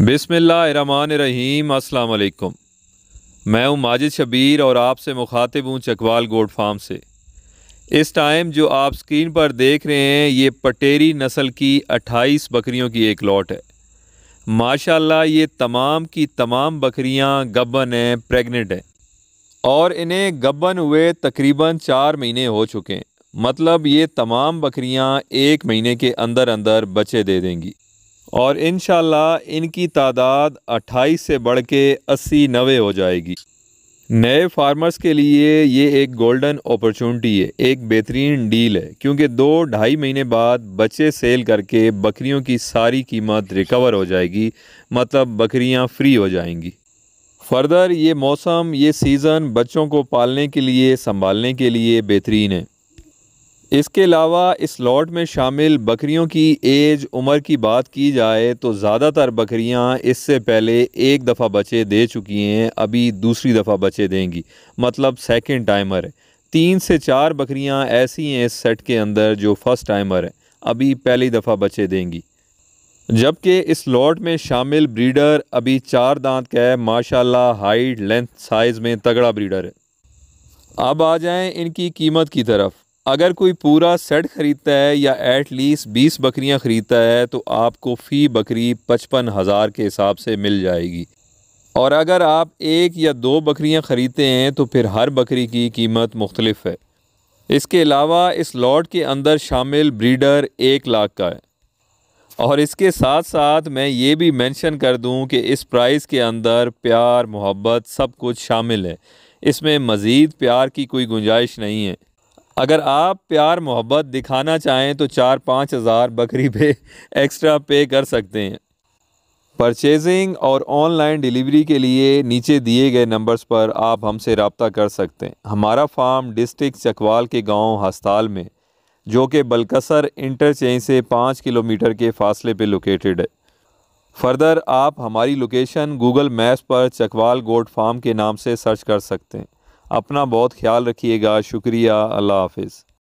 बिसमीम असलकम मैं हूं माजिद शबीर और आपसे मुखातिब हूं चकवाल गोड फार्म से इस टाइम जो आप स्क्रीन पर देख रहे हैं ये पटेरी नस्ल की 28 बकरियों की एक लॉट है माशाल्लाह ये तमाम की तमाम बकरियां गबन हैं प्रेग्नेंट हैं और इन्हें गबन हुए तकरीबन चार महीने हो चुके हैं मतलब ये तमाम बकरियां एक महीने के अंदर अंदर बच्चे दे देंगी और इन इनकी तादाद 28 से बढ़ के अस्सी नवे हो जाएगी नए फार्मर्स के लिए ये एक गोल्डन अपॉर्चुनिटी है एक बेहतरीन डील है क्योंकि दो ढाई महीने बाद बच्चे सेल करके बकरियों की सारी कीमत रिकवर हो जाएगी मतलब बकरियां फ्री हो जाएंगी फर्दर ये मौसम ये सीज़न बच्चों को पालने के लिए संभालने के लिए बेहतरीन है इसके अलावा इस लॉट में शामिल बकरियों की एज उम्र की बात की जाए तो ज़्यादातर बकरियां इससे पहले एक दफ़ा बच्चे दे चुकी हैं अभी दूसरी दफ़ा बच्चे देंगी मतलब सेकंड टाइमर है तीन से चार बकरियां ऐसी हैं इस सेट के अंदर जो फर्स्ट टाइमर है अभी पहली दफ़ा बच्चे देंगी जबकि इस लॉट में शामिल ब्रीडर अभी चार दांत का है माशा हाइट लेंथ साइज़ में तगड़ा ब्रीडर है अब आ जाएँ इनकी कीमत की तरफ अगर कोई पूरा सेट ख़रीदता है या एट लीस्ट बीस बकरियां ख़रीदता है तो आपको फ़ी बकरी पचपन हज़ार के हिसाब से मिल जाएगी और अगर आप एक या दो बकरियां ख़रीदते हैं तो फिर हर बकरी की कीमत मुख्तलफ है इसके अलावा इस लॉट के अंदर शामिल ब्रीडर एक लाख का है और इसके साथ साथ मैं ये भी मेंशन कर दूं कि इस प्राइस के अंदर प्यार मोहब्बत सब कुछ शामिल है इसमें मज़ीद प्यार की कोई गुंजाइश नहीं है अगर आप प्यार मोहब्बत दिखाना चाहें तो चार पाँच हज़ार बकरी पे एक्स्ट्रा पे कर सकते हैं परचेजिंग और ऑनलाइन डिलीवरी के लिए नीचे दिए गए नंबर्स पर आप हमसे रबता कर सकते हैं हमारा फार्म डिस्ट्रिक्ट चकवाल के गांव हस्ताल में जो कि बलकसर इंटरचेंज से पाँच किलोमीटर के फासले पे लोकेटेड है फर्दर आप हमारी लोकेशन गूगल मैप्स पर चकवाल गोट फार्म के नाम से सर्च कर सकते हैं अपना बहुत ख्याल रखिएगा शुक्रिया अल्लाह हाफिज़